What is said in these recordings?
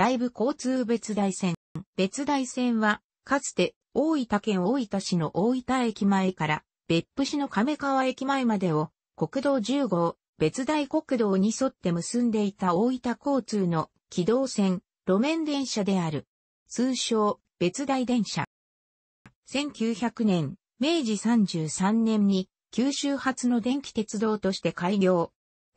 ライブ交通別大線。別大線は、かつて大分県大分市の大分駅前から別府市の亀川駅前までを国道10号、別大国道に沿って結んでいた大分交通の機動線、路面電車である。通称、別大電車。1900年、明治33年に九州発の電気鉄道として開業。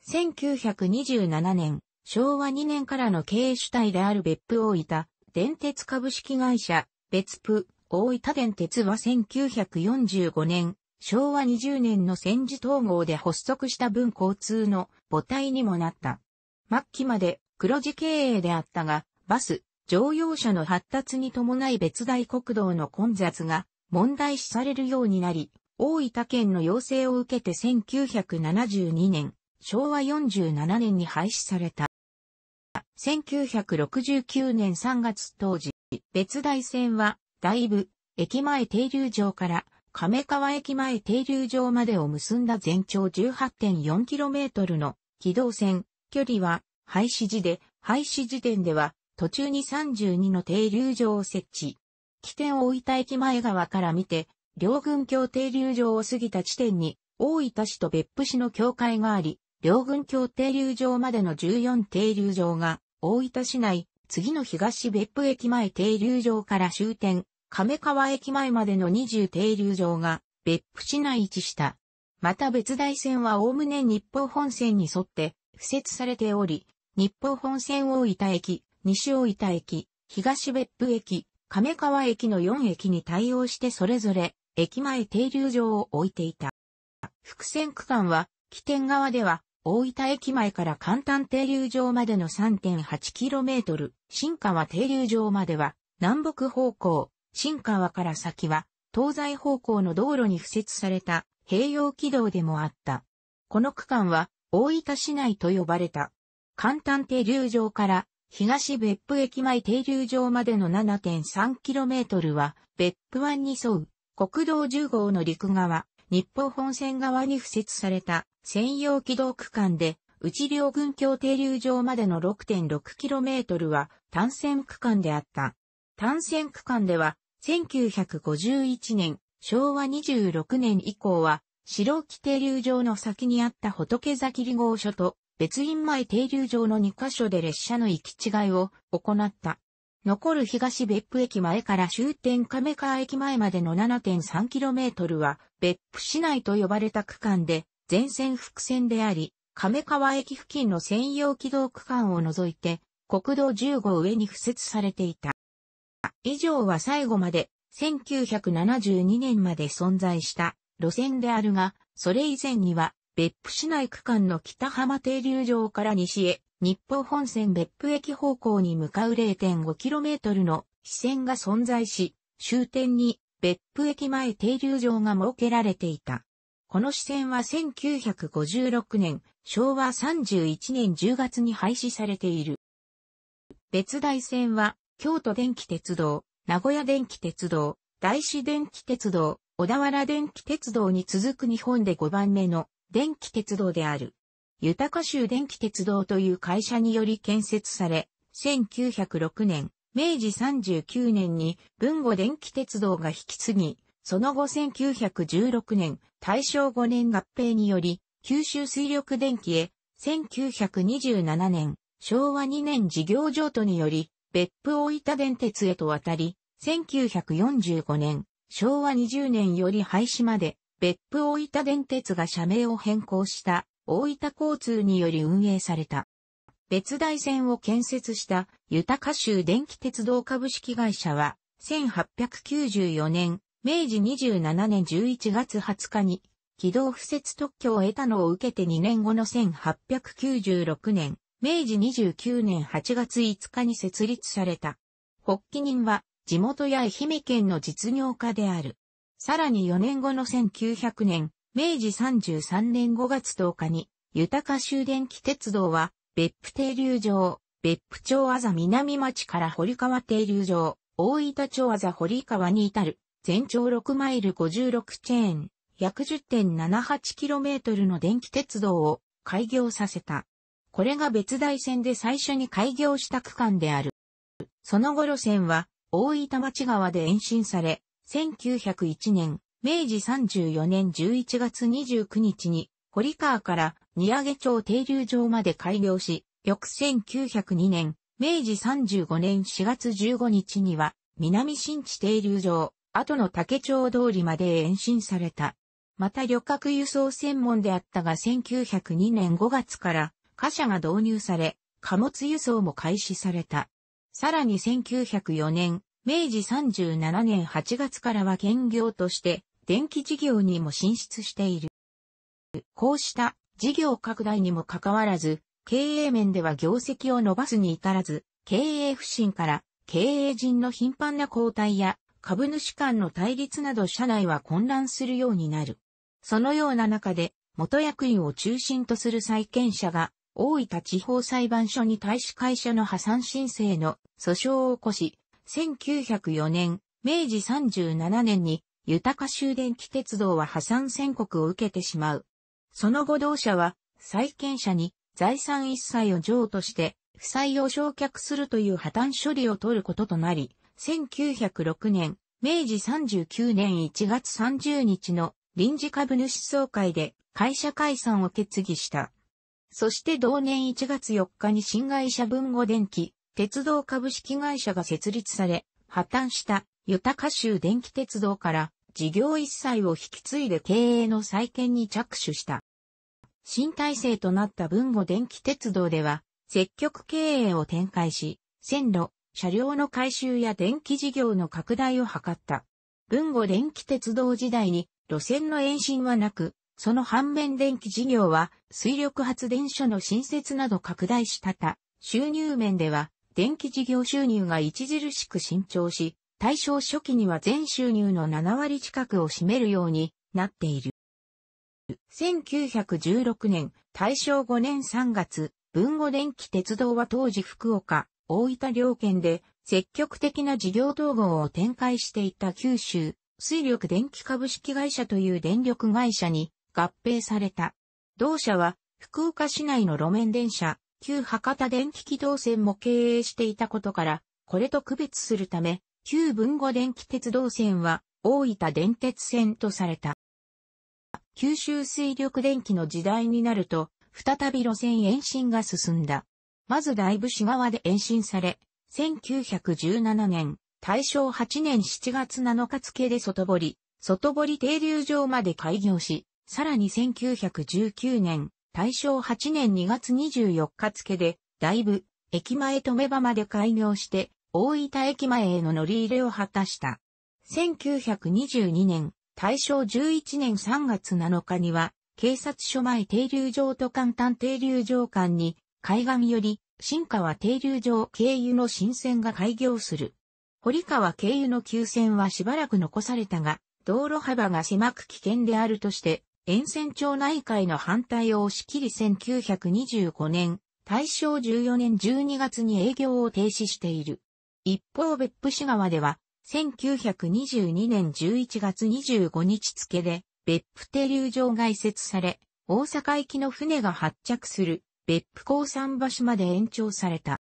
1927年、昭和2年からの経営主体である別府大分、電鉄株式会社、別府、大分電鉄は1945年、昭和20年の戦時統合で発足した分交通の母体にもなった。末期まで黒字経営であったが、バス、乗用車の発達に伴い別大国道の混雑が問題視されるようになり、大分県の要請を受けて1972年、昭和47年に廃止された。1969年3月当時、別大線は、大部、駅前停留場から、亀川駅前停留場までを結んだ全長 18.4km の軌道線、距離は、廃止時で、廃止時点では、途中に32の停留場を設置。起点を置いた駅前側から見て、両軍橋停留場を過ぎた地点に、大分市と別府市の境界があり、両軍橋停留場までの14停留場が大分市内、次の東別府駅前停留場から終点、亀川駅前までの20停留場が別府市内一した。また別大線は概ね日報本線に沿って敷設されており、日報本線大分駅、西大分駅、東別府駅、亀川駅の4駅に対応してそれぞれ駅前停留場を置いていた。伏線区間は、起点側では大分駅前から簡単停留場までの 3.8km、新川停留場までは南北方向、新川から先は東西方向の道路に付設された併用軌道でもあった。この区間は大分市内と呼ばれた。簡単停留場から東別府駅前停留場までの 7.3km は別府湾に沿う国道10号の陸側、日本本線側に付設された専用軌道区間で、内両軍協停留場までの 6.6km は単線区間であった。単線区間では、1951年、昭和26年以降は、白木停留場の先にあった仏崎里号所と、別院前停留場の2カ所で列車の行き違いを行った。残る東別府駅前から終点亀川駅前までの 7.3km は別府市内と呼ばれた区間で全線複線であり、亀川駅付近の専用軌道区間を除いて国道1 5上に付設されていた。以上は最後まで1972年まで存在した路線であるが、それ以前には別府市内区間の北浜停留場から西へ日報本線別府駅方向に向かう 0.5km の支線が存在し、終点に別府駅前停留場が設けられていた。この支線は1956年、昭和31年10月に廃止されている。別大線は、京都電気鉄道、名古屋電気鉄道、大師電気鉄道、小田原電気鉄道に続く日本で5番目の電気鉄道である。豊州電気鉄道という会社により建設され、1906年、明治39年に文後電気鉄道が引き継ぎ、その後1916年、大正5年合併により、九州水力電気へ、1927年、昭和2年事業譲渡により、別府大分電鉄へと渡り、1945年、昭和20年より廃止まで、別府大分電鉄が社名を変更した大分交通により運営された。別大線を建設した豊か州電気鉄道株式会社は、1894年、明治27年11月20日に、軌道敷設特許を得たのを受けて2年後の1896年、明治29年8月5日に設立された。発起人は、地元や愛媛県の実業家である。さらに4年後の1900年、明治33年5月10日に、豊州電気鉄道は、別府停留場、別府町あざ南町から堀川停留場、大分町あざ堀川に至る、全長6マイル56チェーン、110.78km の電気鉄道を開業させた。これが別大線で最初に開業した区間である。その後路線は、大分町川で延伸され、1901年、明治34年11月29日に、堀川から荷上町停留場まで開業し、翌1902年、明治35年4月15日には、南新地停留場、後の竹町通りまで延伸された。また旅客輸送専門であったが1902年5月から貨車が導入され、貨物輸送も開始された。さらに1904年、明治37年8月からは兼業として電気事業にも進出している。こうした事業拡大にもかかわらず、経営面では業績を伸ばすに至らず、経営不振から経営陣の頻繁な交代や株主間の対立など社内は混乱するようになる。そのような中で元役員を中心とする債権者が大分地方裁判所に対し会社の破産申請の訴訟を起こし、1904年、明治37年に豊州電気鉄道は破産宣告を受けてしまう。その後同社は、債権者に財産一切を譲渡して、負債を償却するという破綻処理を取ることとなり、1906年、明治39年1月30日の臨時株主総会で会社解散を決議した。そして同年1月4日に新会社文後電気、鉄道株式会社が設立され、破綻した豊か州電気鉄道から事業一切を引き継いで経営の再建に着手した。新体制となった豊後電気鉄道では、積極経営を展開し、線路、車両の改修や電気事業の拡大を図った。豊後電気鉄道時代に路線の延伸はなく、その反面電気事業は水力発電所の新設など拡大したた。収入面では電気事業収入が著しく伸長し、大正初期には全収入の7割近くを占めるようになっている。1916年、大正5年3月、文後電気鉄道は当時福岡、大分両県で積極的な事業統合を展開していた九州、水力電気株式会社という電力会社に合併された。同社は福岡市内の路面電車、旧博多電気機動線も経営していたことから、これと区別するため、旧文後電気鉄道線は大分電鉄線とされた。九州水力電気の時代になると、再び路線延伸が進んだ。まず大部市側で延伸され、1917年、大正8年7月7日付で外堀、外堀停留場まで開業し、さらに1919年、大正8年2月24日付で、大部、駅前止め場まで開業して、大分駅前への乗り入れを果たした。1922年、大正11年3月7日には、警察署前停留場と簡単停留場間に、海岸より、新川停留場経由の新線が開業する。堀川経由の急線はしばらく残されたが、道路幅が狭く危険であるとして、沿線町内会の反対を押し切り1925年、大正14年12月に営業を停止している。一方別府市川では、1922年11月25日付で、別府停留場が移設され、大阪行きの船が発着する別府港山橋まで延長された。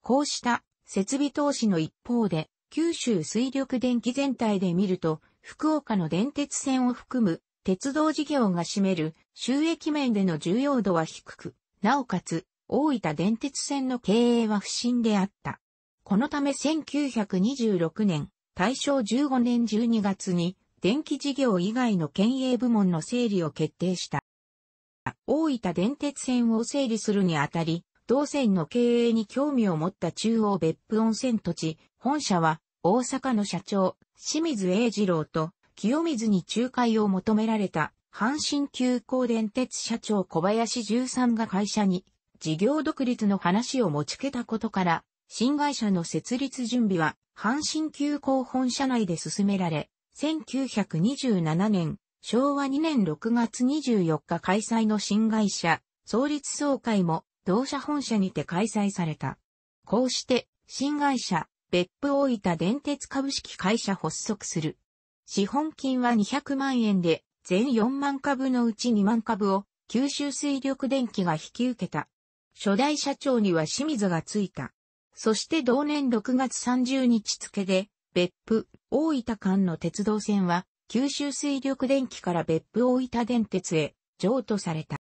こうした設備投資の一方で、九州水力電気全体で見ると、福岡の電鉄線を含む鉄道事業が占める収益面での重要度は低く、なおかつ大分電鉄線の経営は不振であった。このため1926年、大正15年12月に、電気事業以外の県営部門の整理を決定した。大分電鉄線を整理するにあたり、同線の経営に興味を持った中央別府温泉土地、本社は大阪の社長、清水栄二郎と清水に仲介を求められた阪神急行電鉄社長小林十三が会社に事業独立の話を持ちけたことから新会社の設立準備は、阪神急行本社内で進められ、1927年、昭和2年6月24日開催の新会社、創立総会も、同社本社にて開催された。こうして、新会社、別府大分電鉄株式会社発足する。資本金は200万円で、全4万株のうち2万株を、九州水力電気が引き受けた。初代社長には清水がついた。そして同年6月30日付で、別府、大分間の鉄道線は、九州水力電気から別府大分電鉄へ、譲渡された。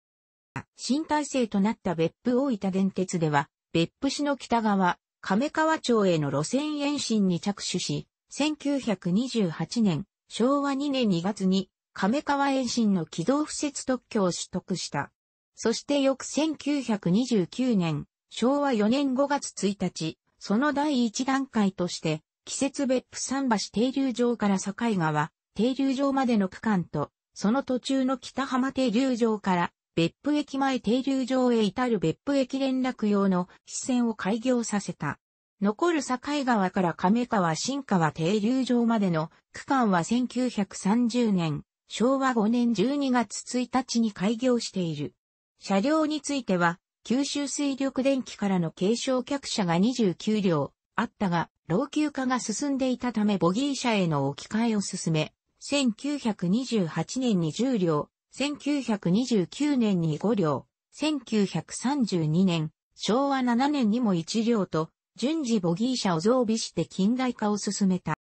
新体制となった別府大分電鉄では、別府市の北側、亀川町への路線延伸に着手し、1928年、昭和2年2月に、亀川延伸の軌道不設特許を取得した。そして翌1929年、昭和4年5月1日、その第1段階として、季節別府桟橋停留場から境川、停留場までの区間と、その途中の北浜停留場から、別府駅前停留場へ至る別府駅連絡用の支線を開業させた。残る境川から亀川新川停留場までの区間は1930年、昭和5年12月1日に開業している。車両については、九州水力電気からの継承客車が29両あったが、老朽化が進んでいたためボギー車への置き換えを進め、1928年に10両、1929年に5両、1932年、昭和7年にも1両と、順次ボギー車を増備して近代化を進めた。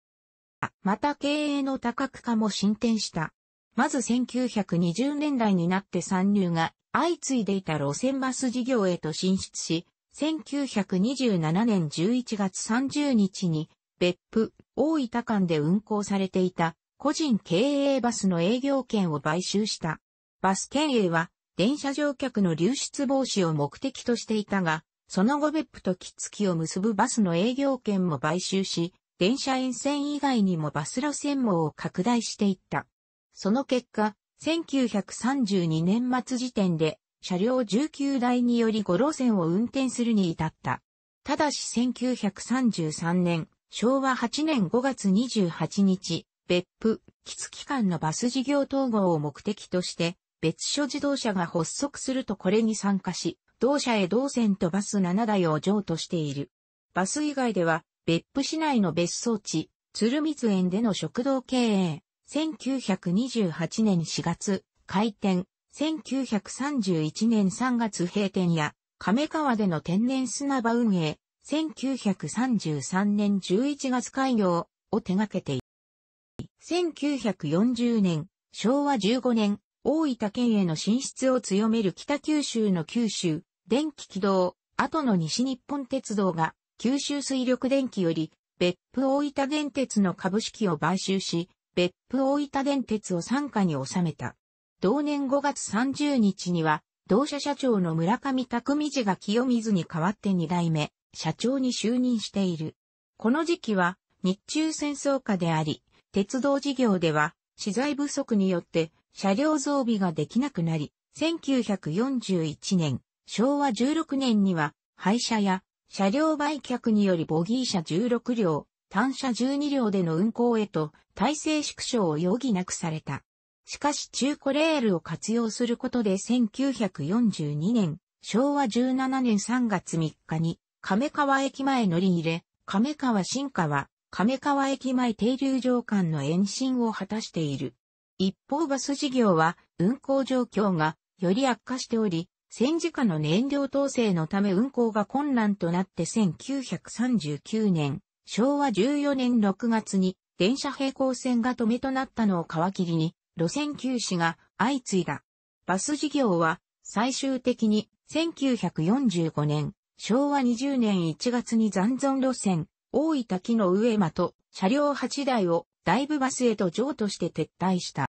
また経営の多角化も進展した。まず1920年代になって参入が相次いでいた路線バス事業へと進出し、1927年11月30日に別府、大分間で運行されていた個人経営バスの営業権を買収した。バス経営は電車乗客の流出防止を目的としていたが、その後別府と木付を結ぶバスの営業権も買収し、電車沿線以外にもバス路線網を拡大していった。その結果、1932年末時点で車両19台により5路線を運転するに至った。ただし1933年、昭和8年5月28日、別府、基ツ機関のバス事業統合を目的として、別所自動車が発足するとこれに参加し、同社へ同線とバス7台を譲渡している。バス以外では、別府市内の別荘地、鶴光園での食堂経営、1928年4月、開店、1931年3月閉店や、亀川での天然砂場運営、1933年11月開業を手掛けている。1940年、昭和15年、大分県への進出を強める北九州の九州、電気軌道、後の西日本鉄道が、九州水力電気より、別府大分電鉄の株式を買収し、別府大分電鉄を傘下に収めた。同年5月30日には、同社社長の村上匠次が清水に代わって2代目、社長に就任している。この時期は、日中戦争下であり、鉄道事業では、資材不足によって車両増備ができなくなり、1941年、昭和16年には、廃車や車両売却によりボギー車16両、単車12両での運行へと体制縮小を余儀なくされた。しかし中古レールを活用することで1942年、昭和17年3月3日に、亀川駅前乗り入れ、亀川新川、亀川駅前停留場間の延伸を果たしている。一方バス事業は運行状況がより悪化しており、戦時下の燃料統制のため運行が困難となって1939年、昭和14年6月に電車平行線が止めとなったのを皮切りに、路線休止が相次いだ。バス事業は最終的に1945年、昭和20年1月に残存路線、大分木の上間と車両8台を大部バスへと譲渡して撤退した。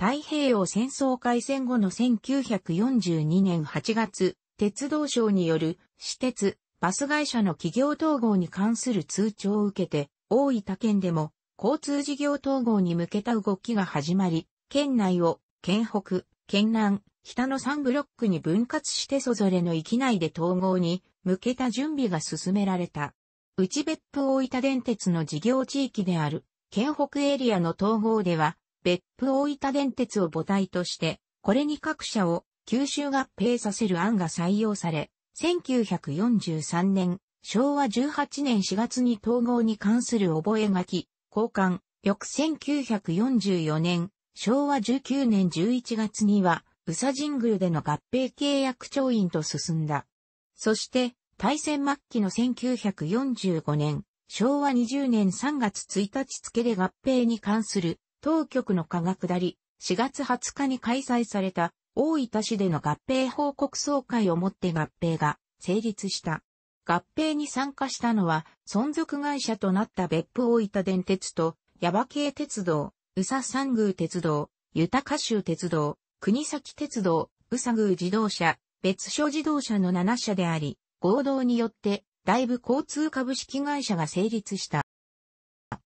太平洋戦争開戦後の1942年8月、鉄道省による私鉄バス会社の企業統合に関する通知を受けて、大分県でも交通事業統合に向けた動きが始まり、県内を県北、県南、北の3ブロックに分割してそれぞれの域内で統合に向けた準備が進められた。内別府大分電鉄の事業地域である県北エリアの統合では、別府大分電鉄を母体として、これに各社を吸収合併させる案が採用され、1943年、昭和18年4月に統合に関する覚書、交換、翌1944年、昭和19年11月には、宇佐神宮での合併契約調印と進んだ。そして、大戦末期の1945年、昭和20年3月1日付で合併に関する当局の科学だり、4月20日に開催された大分市での合併報告総会をもって合併が成立した。合併に参加したのは、存続会社となった別府大分電鉄と、矢場系鉄道、宇佐三宮鉄道、豊州鉄道、国崎鉄道、宇佐宮自動車、別所自動車の7社であり、合同によって、大部交通株式会社が成立した。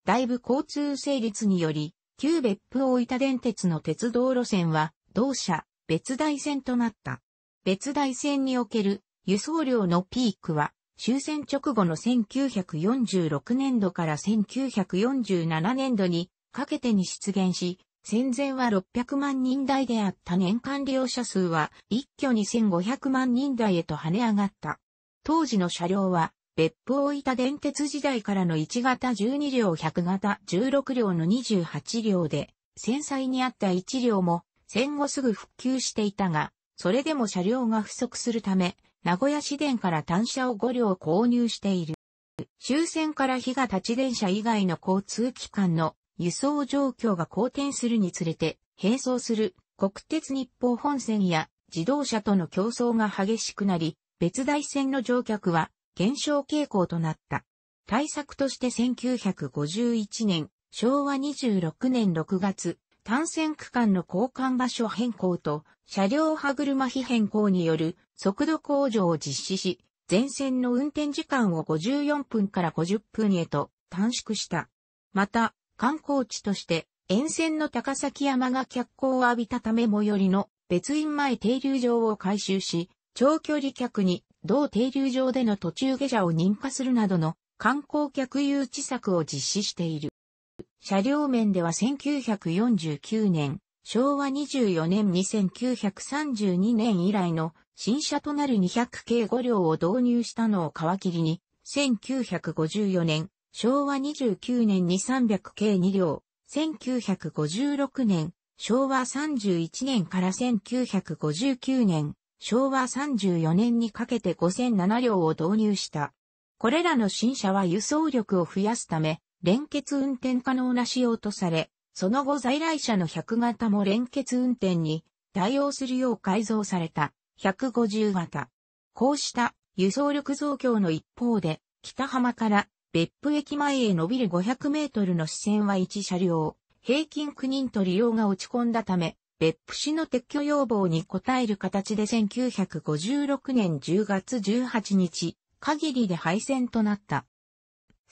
大部交通成立により、旧別府大分電鉄の鉄道路線は、同社、別大戦となった。別大戦における輸送量のピークは終戦直後の1946年度から1947年度にかけてに出現し、戦前は600万人台であった年間利用者数は一挙に1500万人台へと跳ね上がった。当時の車両は別府大分電鉄時代からの1型12両100型16両の28両で、戦災にあった1両も戦後すぐ復旧していたが、それでも車両が不足するため、名古屋市電から単車を5両購入している。終戦から日が立ち電車以外の交通機関の輸送状況が好転するにつれて、並走する国鉄日報本線や自動車との競争が激しくなり、別大線の乗客は減少傾向となった。対策として1951年、昭和26年6月、単線区間の交換場所変更と車両歯車比変更による速度向上を実施し、全線の運転時間を54分から50分へと短縮した。また、観光地として沿線の高崎山が脚光を浴びたため最寄りの別院前停留場を改修し、長距離客に同停留場での途中下車を認可するなどの観光客誘致策を実施している。車両面では1949年、昭和24年2932年以来の新車となる200系5両を導入したのを皮切りに、1954年、昭和29年に300系2両、1956年、昭和31年から1959年、昭和34年にかけて5007両を導入した。これらの新車は輸送力を増やすため、連結運転可能な仕様とされ、その後在来車の100型も連結運転に対応するよう改造された150型。こうした輸送力増強の一方で、北浜から別府駅前へ伸びる500メートルの支線は1車両、平均9人と利用が落ち込んだため、別府市の撤去要望に応える形で1956年10月18日限りで廃線となった。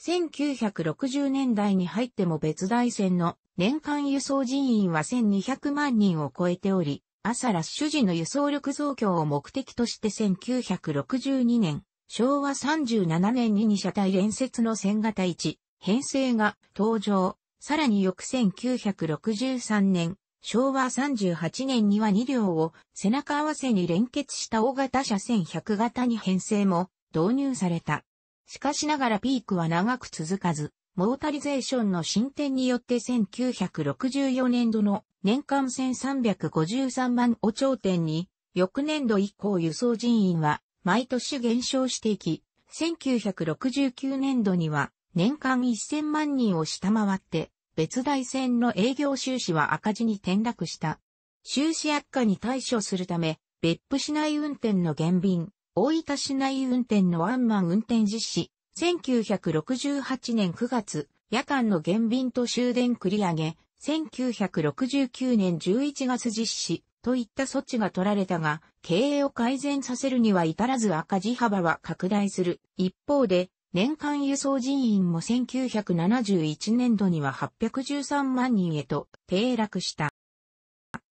1960年代に入っても別大戦の年間輸送人員は1200万人を超えており、朝ラッシュ時の輸送力増強を目的として1962年、昭和37年に2車体連接の線型1、編成が登場。さらに翌1963年、昭和38年には2両を背中合わせに連結した大型車1100型に編成も導入された。しかしながらピークは長く続かず、モータリゼーションの進展によって1964年度の年間1353万を頂点に、翌年度以降輸送人員は毎年減少していき、1969年度には年間1000万人を下回って、別大船の営業収支は赤字に転落した。収支悪化に対処するため、別府市内運転の減便、大分市内運転のワンマン運転実施、1968年9月、夜間の減便と終電繰り上げ、1969年11月実施、といった措置が取られたが、経営を改善させるには至らず赤字幅は拡大する。一方で、年間輸送人員も1971年度には813万人へと低落した。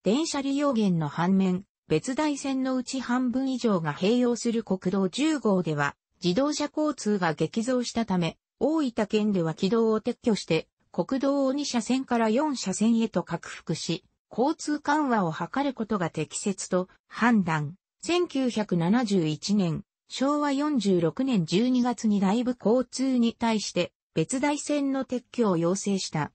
電車利用源の反面、別大線のうち半分以上が併用する国道10号では、自動車交通が激増したため、大分県では軌道を撤去して、国道を2車線から4車線へと拡幅し、交通緩和を図ることが適切と判断。1971年、昭和46年12月に内部交通に対して別大線の撤去を要請した。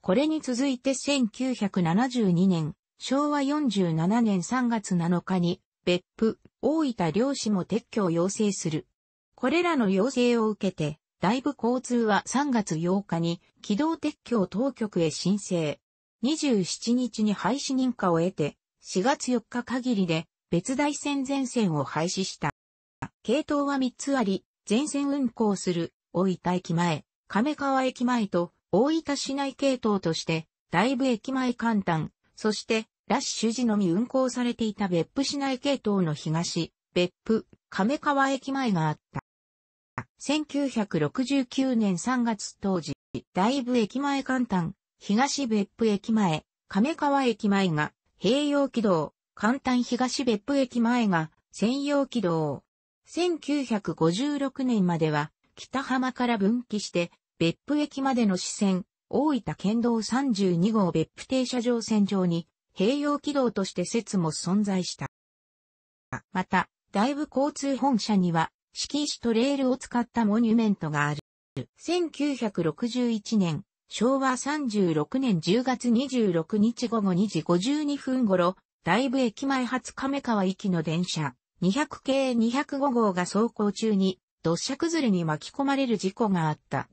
これに続いて1972年、昭和47年3月7日に、別府、大分漁師も撤去を要請する。これらの要請を受けて、大部交通は3月8日に、軌道撤去を当局へ申請。27日に廃止認可を得て、4月4日限りで、別大線全線を廃止した。系統は3つあり、全線運行する、大分駅前、亀川駅前と、大分市内系統として、大部駅前簡単、そして、ラッシュ時のみ運行されていた別府市内系統の東、別府、亀川駅前があった。1969年3月当時、大部駅前簡単、東別府駅前、亀川駅前が、併用軌道、簡単東別府駅前が、専用軌道。1956年までは、北浜から分岐して、別府駅までの支線、大分県道32号別府停車場線上に併用軌道として説も存在した。また、大部交通本社には、敷石とレールを使ったモニュメントがある。1961年、昭和36年10月26日午後2時52分頃、大部駅前発亀川行きの電車、200系205号が走行中に、土砂崩れに巻き込まれる事故があった。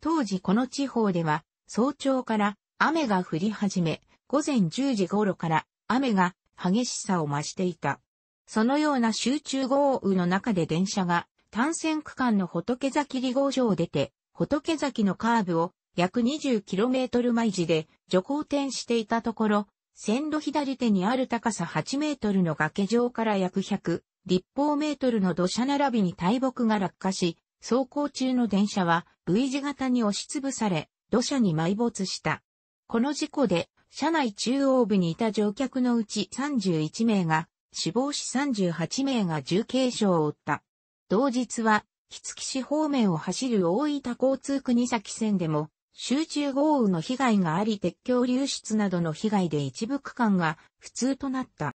当時この地方では、早朝から雨が降り始め、午前10時頃から雨が激しさを増していた。そのような集中豪雨の中で電車が単線区間の仏崎離合所を出て、仏崎のカーブを約 20km 毎時で徐行転していたところ、線路左手にある高さ8メートルの崖上から約100立方メートルの土砂並びに大木が落下し、走行中の電車は V 字型に押しつぶされ、土砂に埋没した。この事故で車内中央部にいた乗客のうち31名が死亡し38名が重軽傷を負った。同日は、杵月市方面を走る大分交通国崎線でも、集中豪雨の被害があり鉄橋流出などの被害で一部区間が不通となった。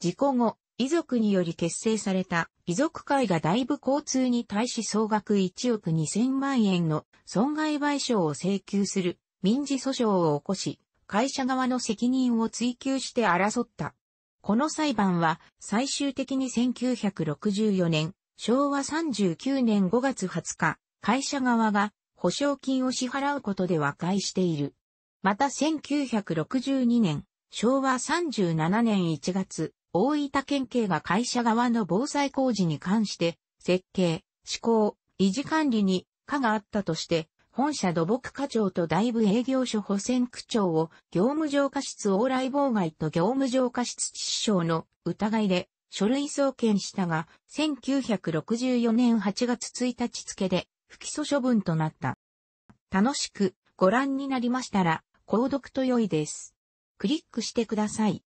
事故後、遺族により結成された遺族会が大部交通に対し総額1億2000万円の損害賠償を請求する民事訴訟を起こし、会社側の責任を追及して争った。この裁判は最終的に1964年、昭和39年5月20日、会社側が保証金を支払うことで和解している。また1962年、昭和37年1月、大分県警が会社側の防災工事に関して、設計、施行、維持管理に課があったとして、本社土木課長と大部営業所保線区長を業務上過失往来妨害と業務上過失致死傷の疑いで書類送検したが、1964年8月1日付で不起訴処分となった。楽しくご覧になりましたら、購読と良いです。クリックしてください。